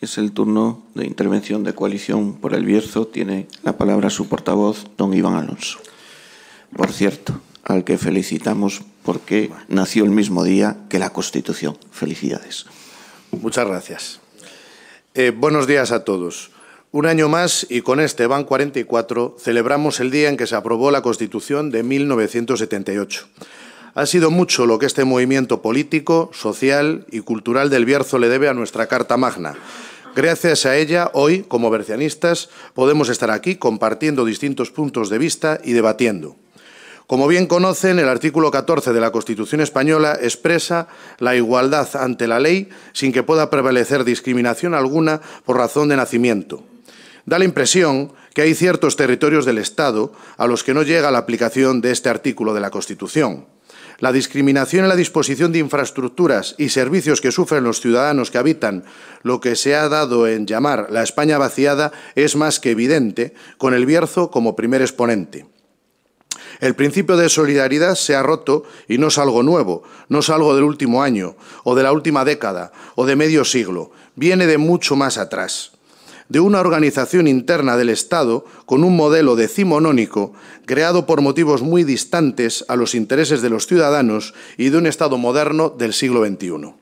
Es el turno de intervención de coalición por el Bierzo. Tiene la palabra su portavoz, don Iván Alonso. Por cierto, al que felicitamos porque nació el mismo día que la Constitución. Felicidades. Muchas gracias. Eh, buenos días a todos. Un año más y con este van 44 celebramos el día en que se aprobó la Constitución de 1978. Ha sido mucho lo que este movimiento político, social y cultural del Bierzo le debe a nuestra Carta Magna. Gracias a ella, hoy, como bercianistas, podemos estar aquí compartiendo distintos puntos de vista y debatiendo. Como bien conocen, el artículo 14 de la Constitución española expresa la igualdad ante la ley sin que pueda prevalecer discriminación alguna por razón de nacimiento. Da la impresión que hay ciertos territorios del Estado a los que no llega la aplicación de este artículo de la Constitución. La discriminación en la disposición de infraestructuras y servicios que sufren los ciudadanos que habitan lo que se ha dado en llamar la España vaciada es más que evidente, con el Bierzo como primer exponente. El principio de solidaridad se ha roto y no es algo nuevo, no es algo del último año, o de la última década, o de medio siglo, viene de mucho más atrás de una organización interna del Estado con un modelo decimonónico creado por motivos muy distantes a los intereses de los ciudadanos y de un Estado moderno del siglo XXI.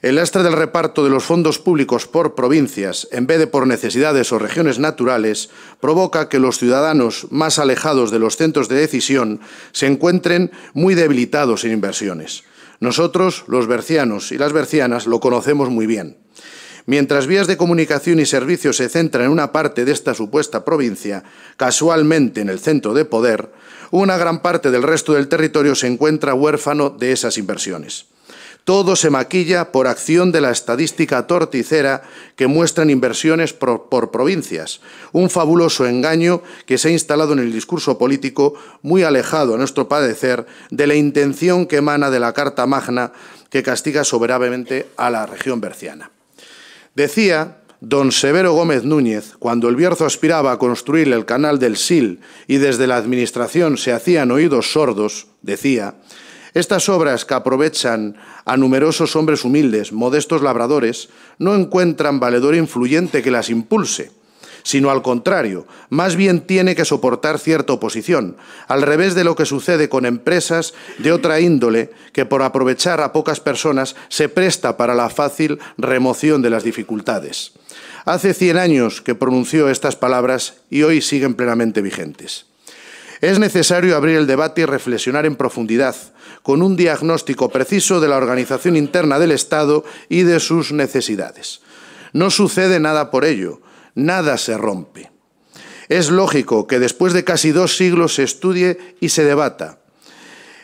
El lastre del reparto de los fondos públicos por provincias en vez de por necesidades o regiones naturales provoca que los ciudadanos más alejados de los centros de decisión se encuentren muy debilitados en inversiones. Nosotros, los bercianos y las bercianas, lo conocemos muy bien. Mientras vías de comunicación y servicios se centran en una parte de esta supuesta provincia, casualmente en el centro de poder, una gran parte del resto del territorio se encuentra huérfano de esas inversiones. Todo se maquilla por acción de la estadística torticera que muestran inversiones por, provincias, un fabuloso engaño que se ha instalado en el discurso político muy alejado, a nuestro padecer, de la intención que emana de la Carta Magna que castiga soberanamente a la región berciana. Decía don Severo Gómez Núñez, cuando el Bierzo aspiraba a construir el canal del Sil y desde la Administración se hacían oídos sordos, decía, estas obras que aprovechan a numerosos hombres humildes, modestos labradores, no encuentran valedor influyente que las impulse sino al contrario, más bien tiene que soportar cierta oposición, al revés de lo que sucede con empresas de otra índole que por aprovechar a pocas personas se presta para la fácil remoción de las dificultades. Hace 100 años que pronunció estas palabras y hoy siguen plenamente vigentes. Es necesario abrir el debate y reflexionar en profundidad, con un diagnóstico preciso de la organización interna del Estado y de sus necesidades. No sucede nada por ello, nada se rompe. Es lógico que después de casi dos siglos se estudie y se debata.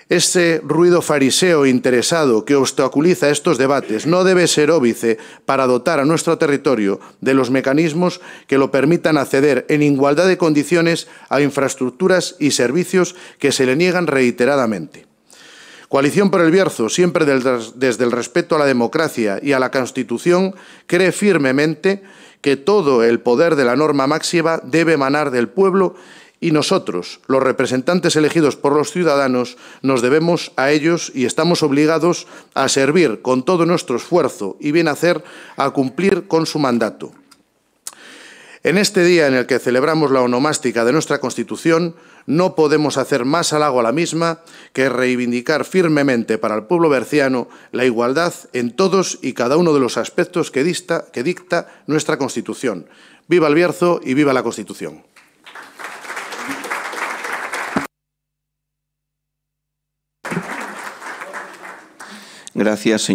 Ese ruido fariseo interesado que obstaculiza estos debates no debe ser óbice para dotar a nuestro territorio de los mecanismos que lo permitan acceder en igualdad de condiciones a infraestructuras y servicios que se le niegan reiteradamente. Coalición por el Bierzo, siempre desde el respeto a la democracia y a la Constitución, cree firmemente que todo el poder de la norma máxima debe emanar del pueblo y nosotros, los representantes elegidos por los ciudadanos, nos debemos a ellos y estamos obligados a servir con todo nuestro esfuerzo y bien hacer a cumplir con su mandato. En este día en el que celebramos la onomástica de nuestra Constitución, no podemos hacer más halago a la misma que reivindicar firmemente para el pueblo berciano la igualdad en todos y cada uno de los aspectos que, que dicta nuestra Constitución. Viva el Bierzo y viva la Constitución. Gracias,